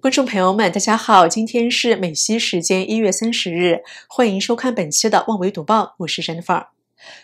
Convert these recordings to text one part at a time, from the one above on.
观众朋友们，大家好，今天是美西时间一月三十日，欢迎收看本期的《万维读报》，我是 Jennifer。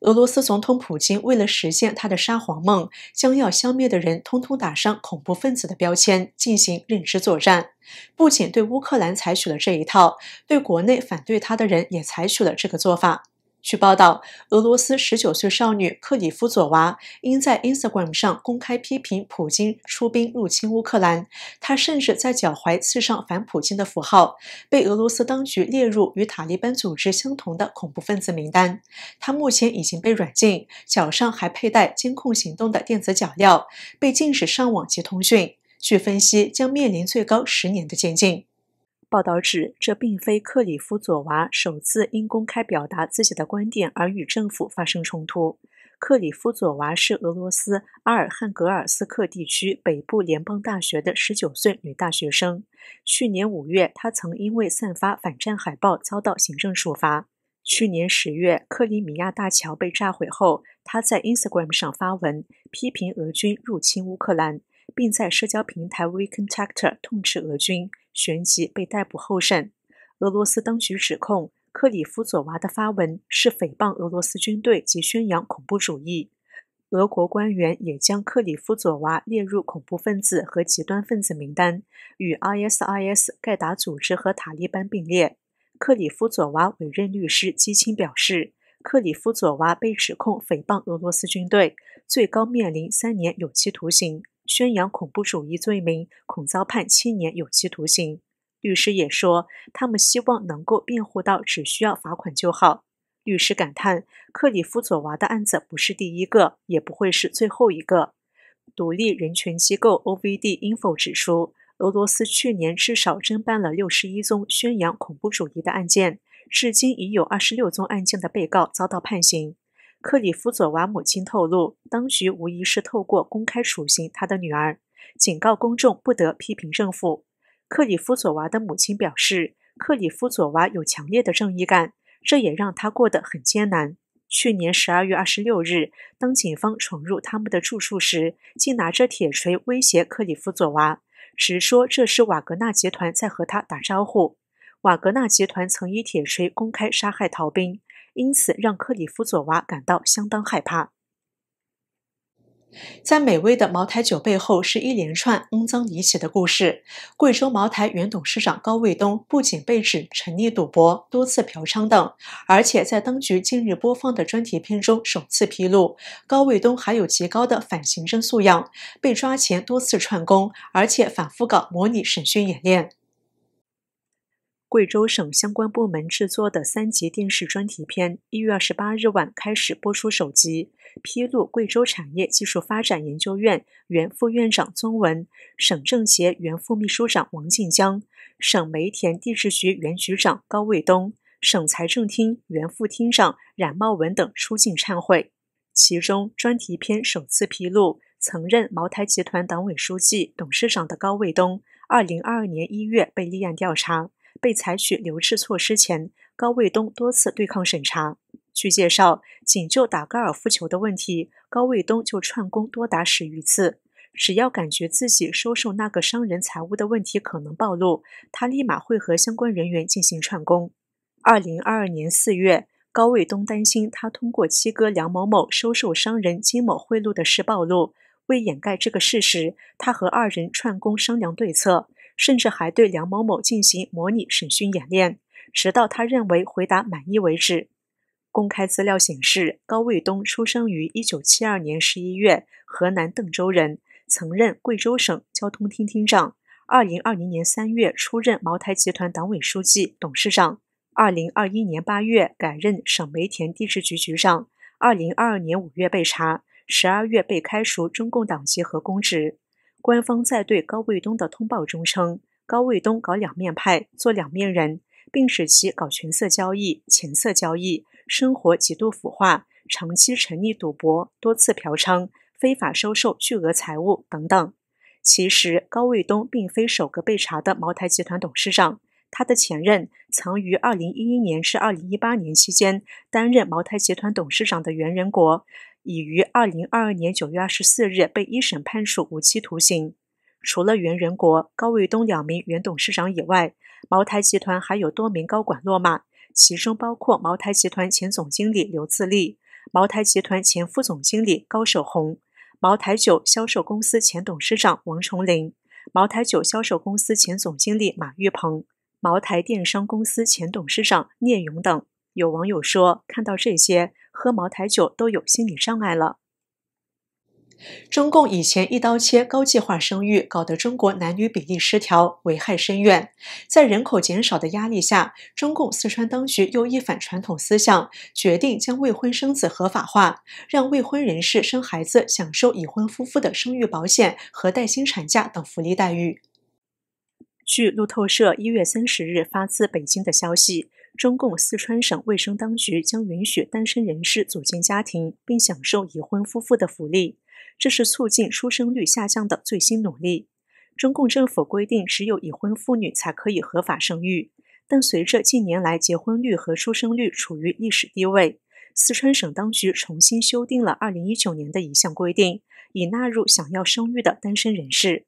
俄罗斯总统普京为了实现他的沙皇梦，将要消灭的人通通打上恐怖分子的标签，进行认知作战。不仅对乌克兰采取了这一套，对国内反对他的人也采取了这个做法。据报道，俄罗斯19岁少女克里夫佐娃因在 Instagram 上公开批评普京出兵入侵乌克兰，她甚至在脚踝刺上反普京的符号，被俄罗斯当局列入与塔利班组织相同的恐怖分子名单。她目前已经被软禁，脚上还佩戴监控行动的电子脚镣，被禁止上网及通讯。据分析，将面临最高十年的监禁。报道指，这并非克里夫佐娃首次因公开表达自己的观点而与政府发生冲突。克里夫佐娃是俄罗斯阿尔汉格尔斯克地区北部联邦大学的19岁女大学生。去年5月，她曾因为散发反战海报遭到行政处罚。去年10月，克里米亚大桥被炸毁后，她在 Instagram 上发文批评俄军入侵乌克兰。并在社交平台 w e c o n t a c t 痛斥俄军，旋即被逮捕候审。俄罗斯当局指控克里夫佐娃的发文是诽谤俄罗斯军队及宣扬恐怖主义。俄国官员也将克里夫佐娃列入恐怖分子和极端分子名单，与 ISIS、盖达组织和塔利班并列。克里夫佐娃委任律师基钦表示，克里夫佐娃被指控诽谤俄罗斯军队，最高面临三年有期徒刑。宣扬恐怖主义罪名，恐遭判七年有期徒刑。律师也说，他们希望能够辩护到只需要罚款就好。律师感叹，克里夫佐娃的案子不是第一个，也不会是最后一个。独立人权机构 OVD Info 指出，俄罗斯去年至少侦办了六十一宗宣扬恐怖主义的案件，至今已有二十六宗案件的被告遭到判刑。克里夫佐娃母亲透露，当局无疑是透过公开处刑她的女儿，警告公众不得批评政府。克里夫佐娃的母亲表示，克里夫佐娃有强烈的正义感，这也让她过得很艰难。去年十二月二十六日，当警方闯入他们的住处时，竟拿着铁锤威胁克里夫佐娃，直说这是瓦格纳集团在和他打招呼。瓦格纳集团曾以铁锤公开杀害逃兵。因此，让克里夫佐娃感到相当害怕。在美味的茅台酒背后，是一连串肮脏离奇的故事。贵州茅台原董事长高卫东不仅被指沉溺赌博、多次嫖娼等，而且在当局近日播放的专题片中首次披露，高卫东还有极高的反刑侦素养，被抓前多次串供，而且反复搞模拟审讯演练。贵州省相关部门制作的三级电视专题片，一月二十八日晚开始播出首集，披露贵州产业技术发展研究院原副院长宗文、省政协原副秘书长王进江、省煤田地质局原局长高卫东、省财政厅原副厅长冉茂文等出镜忏悔。其中，专题片首次披露，曾任茅台集团党委书记、董事长的高卫东，二零二二年一月被立案调查。被采取留置措施前，高卫东多次对抗审查。据介绍，仅就打高尔夫球的问题，高卫东就串供多达十余次。只要感觉自己收受那个商人财物的问题可能暴露，他立马会和相关人员进行串供。二零二二年四月，高卫东担心他通过七哥梁某某收受商人金某贿赂的事暴露，为掩盖这个事实，他和二人串供商量对策。甚至还对梁某某进行模拟审讯演练，直到他认为回答满意为止。公开资料显示，高卫东出生于一九七二年十一月，河南邓州人，曾任贵州省交通厅厅长，二零二零年三月出任茅台集团党委书记、董事长，二零二一年八月改任省煤田地质局局长，二零二二年五月被查，十二月被开除中共党籍和公职。官方在对高卫东的通报中称，高卫东搞两面派，做两面人，并使其搞权色交易、钱色交易，生活极度腐化，长期沉溺赌博，多次嫖娼，非法收受巨额财物等等。其实，高卫东并非首个被查的茅台集团董事长，他的前任曾于二零一一年至二零一八年期间担任茅台集团董事长的袁仁国。已于二零二二年九月二十四日被一审判处无期徒刑。除了袁仁国、高卫东两名原董事长以外，茅台集团还有多名高管落马，其中包括茅台集团前总经理刘自力、茅台集团前副总经理高守红、茅台酒销售公司前董事长王崇林、茅台酒销售公司前总经理马玉鹏、茅台电商公司前董事长聂勇等。有网友说，看到这些。喝茅台酒都有心理障碍了。中共以前一刀切高计划生育，搞得中国男女比例失调，危害深远。在人口减少的压力下，中共四川当局又一反传统思想，决定将未婚生子合法化，让未婚人士生孩子享受已婚夫妇的生育保险和带薪产假等福利待遇。据路透社一月三十日发自北京的消息。中共四川省卫生当局将允许单身人士组建家庭，并享受已婚夫妇的福利。这是促进出生率下降的最新努力。中共政府规定，只有已婚妇女才可以合法生育。但随着近年来结婚率和出生率处于历史低位，四川省当局重新修订了二零一九年的一项规定，以纳入想要生育的单身人士。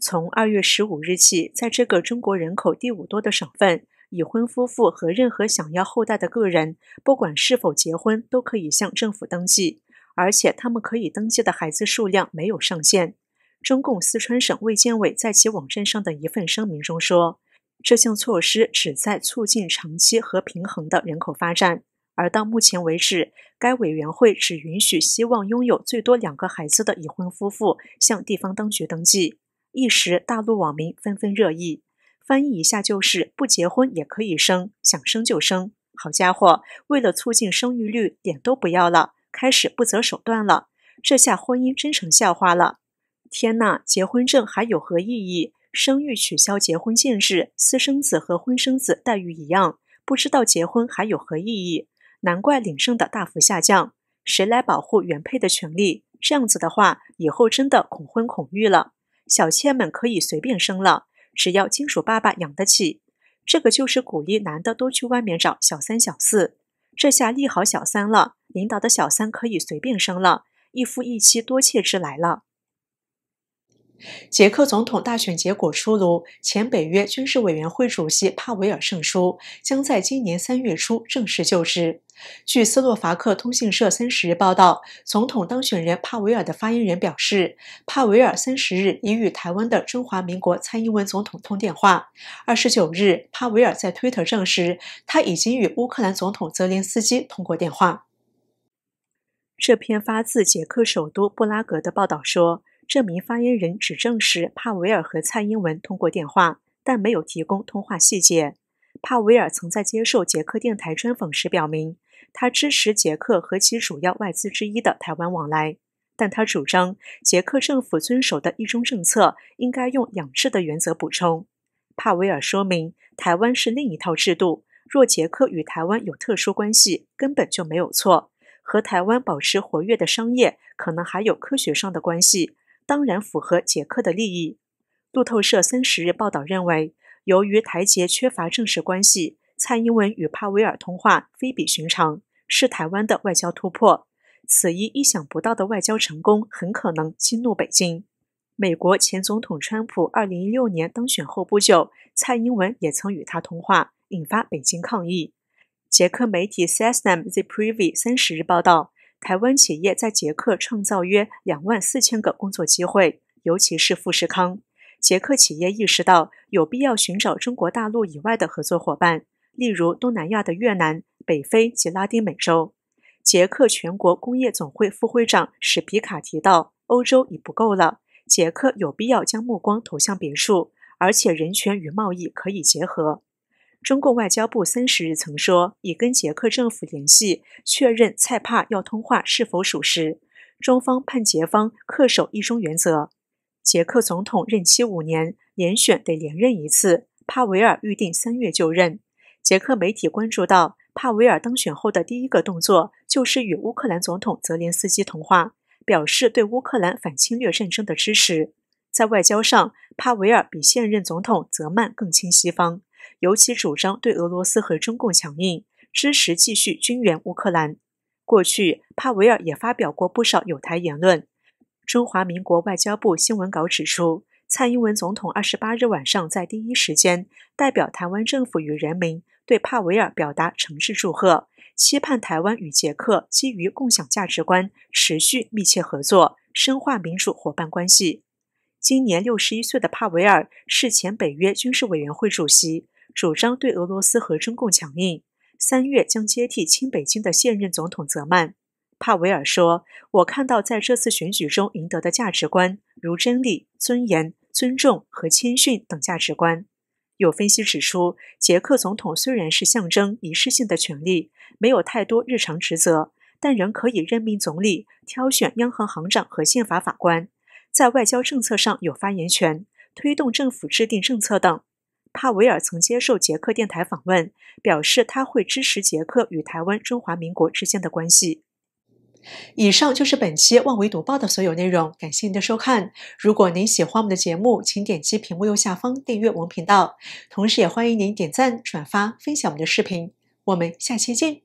从二月十五日起，在这个中国人口第五多的省份。已婚夫妇和任何想要后代的个人，不管是否结婚，都可以向政府登记，而且他们可以登记的孩子数量没有上限。中共四川省卫健委在其网站上的一份声明中说，这项措施旨在促进长期和平衡的人口发展。而到目前为止，该委员会只允许希望拥有最多两个孩子的已婚夫妇向地方当局登记。一时，大陆网民纷纷热议。翻译一下就是不结婚也可以生，想生就生。好家伙，为了促进生育率，点都不要了，开始不择手段了。这下婚姻真成笑话了。天呐，结婚证还有何意义？生育取消结婚限制，私生子和婚生子待遇一样，不知道结婚还有何意义？难怪领证的大幅下降。谁来保护原配的权利？这样子的话，以后真的恐婚恐育了。小妾们可以随便生了。只要金属爸爸养得起，这个就是鼓励男的多去外面找小三小四。这下利好小三了，领导的小三可以随便生了，一夫一妻多妾制来了。捷克总统大选结果出炉，前北约军事委员会主席帕维尔胜出，将在今年三月初正式就职。据斯洛伐克通讯社三十日报道，总统当选人帕维尔的发言人表示，帕维尔三十日已与台湾的中华民国蔡英文总统通电话。二十九日，帕维尔在推特证实，他已经与乌克兰总统泽连斯基通过电话。这篇发自捷克首都布拉格的报道说。这名发言人只证实帕维尔和蔡英文通过电话，但没有提供通话细节。帕维尔曾在接受捷克电台专访时表明，他支持捷克和其主要外资之一的台湾往来，但他主张捷克政府遵守的一中政策应该用仰视的原则补充。帕维尔说明，台湾是另一套制度，若捷克与台湾有特殊关系，根本就没有错。和台湾保持活跃的商业，可能还有科学上的关系。当然符合捷克的利益。路透社三十日报道认为，由于台捷缺乏正式关系，蔡英文与帕维尔通话非比寻常，是台湾的外交突破。此一意想不到的外交成功，很可能激怒北京。美国前总统川普二零一六年当选后不久，蔡英文也曾与他通话，引发北京抗议。捷克媒体 s e s n a m z p r i v y 三十日报道。台湾企业在捷克创造约两万四千个工作机会，尤其是富士康。捷克企业意识到有必要寻找中国大陆以外的合作伙伴，例如东南亚的越南、北非及拉丁美洲。捷克全国工业总会副会长史皮卡提到，欧洲已不够了，捷克有必要将目光投向别处，而且人权与贸易可以结合。中共外交部三十日曾说，已跟捷克政府联系，确认蔡帕要通话是否属实。中方判捷方恪守一中原则。捷克总统任期五年，连选得连任一次。帕维尔预定三月就任。捷克媒体关注到，帕维尔当选后的第一个动作就是与乌克兰总统泽连斯基通话，表示对乌克兰反侵略战争的支持。在外交上，帕维尔比现任总统泽曼更亲西方。尤其主张对俄罗斯和中共强硬，支持继续军援乌克兰。过去，帕维尔也发表过不少有台言论。中华民国外交部新闻稿指出，蔡英文总统二十八日晚上在第一时间代表台湾政府与人民，对帕维尔表达诚挚祝贺，期盼台湾与捷克基于共享价值观，持续密切合作，深化民主伙伴关系。今年六十一岁的帕维尔是前北约军事委员会主席。主张对俄罗斯和中共强硬。三月将接替亲北京的现任总统泽曼。帕维尔说：“我看到在这次选举中赢得的价值观，如真理、尊严、尊重和谦逊等价值观。”有分析指出，捷克总统虽然是象征仪式性的权利，没有太多日常职责，但仍可以任命总理、挑选央行行长和宪法法官，在外交政策上有发言权，推动政府制定政策等。帕维尔曾接受捷克电台访问，表示他会支持捷克与台湾中华民国之间的关系。以上就是本期万维读报的所有内容，感谢您的收看。如果您喜欢我们的节目，请点击屏幕右下方订阅我们频道，同时也欢迎您点赞、转发、分享我们的视频。我们下期见。